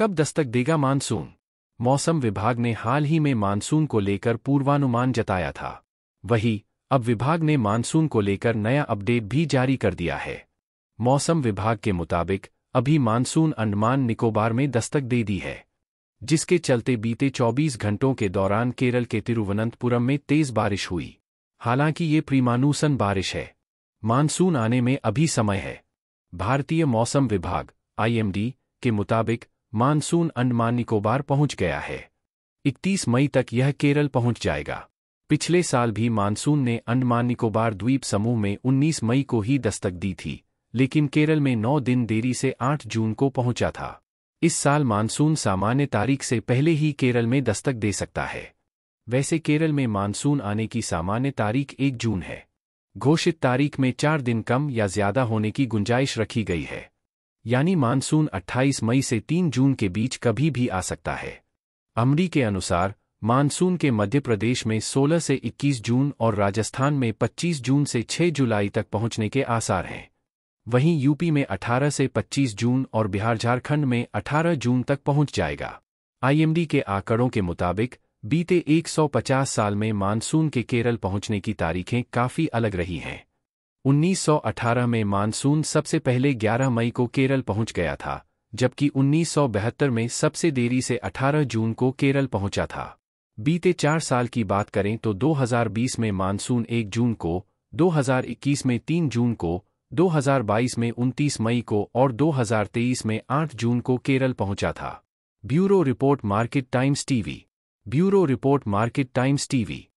कब दस्तक देगा मानसून मौसम विभाग ने हाल ही में मानसून को लेकर पूर्वानुमान जताया था वही अब विभाग ने मानसून को लेकर नया अपडेट भी जारी कर दिया है मौसम विभाग के मुताबिक अभी मानसून अंडमान निकोबार में दस्तक दे दी है जिसके चलते बीते 24 घंटों के दौरान केरल के तिरुवनंतपुरम में तेज बारिश हुई हालांकि ये प्रीमानूसन बारिश है मानसून आने में अभी समय है भारतीय मौसम विभाग आईएमडी के मुताबिक मानसून अंडमान निकोबार पहुंच गया है 31 मई तक यह केरल पहुंच जाएगा पिछले साल भी मानसून ने अंडमान निकोबार द्वीप समूह में 19 मई को ही दस्तक दी थी लेकिन केरल में 9 दिन देरी से 8 जून को पहुंचा था इस साल मानसून सामान्य तारीख से पहले ही केरल में दस्तक दे सकता है वैसे केरल में मानसून आने की सामान्य तारीख एक जून है घोषित तारीख में चार दिन कम या ज्यादा होने की गुंजाइश रखी गई है यानी मानसून 28 मई से 3 जून के बीच कभी भी आ सकता है अमरी के अनुसार मानसून के मध्य प्रदेश में 16 से 21 जून और राजस्थान में 25 जून से 6 जुलाई तक पहुंचने के आसार हैं वहीं यूपी में 18 से 25 जून और बिहार झारखंड में 18 जून तक पहुंच जाएगा आईएमडी के आंकड़ों के मुताबिक बीते 150 साल में मानसून के केरल पहुंचने की तारीखें काफ़ी अलग रही हैं 1918 में मानसून सबसे पहले 11 मई को केरल पहुंच गया था जबकि 1972 में सबसे देरी से 18 जून को केरल पहुंचा था बीते चार साल की बात करें तो 2020 में मानसून 1 जून को 2021 में 3 जून को 2022 में 29 मई को और 2023 में 8 जून को केरल पहुंचा था bureau report Market Times TV bureau report Market Times TV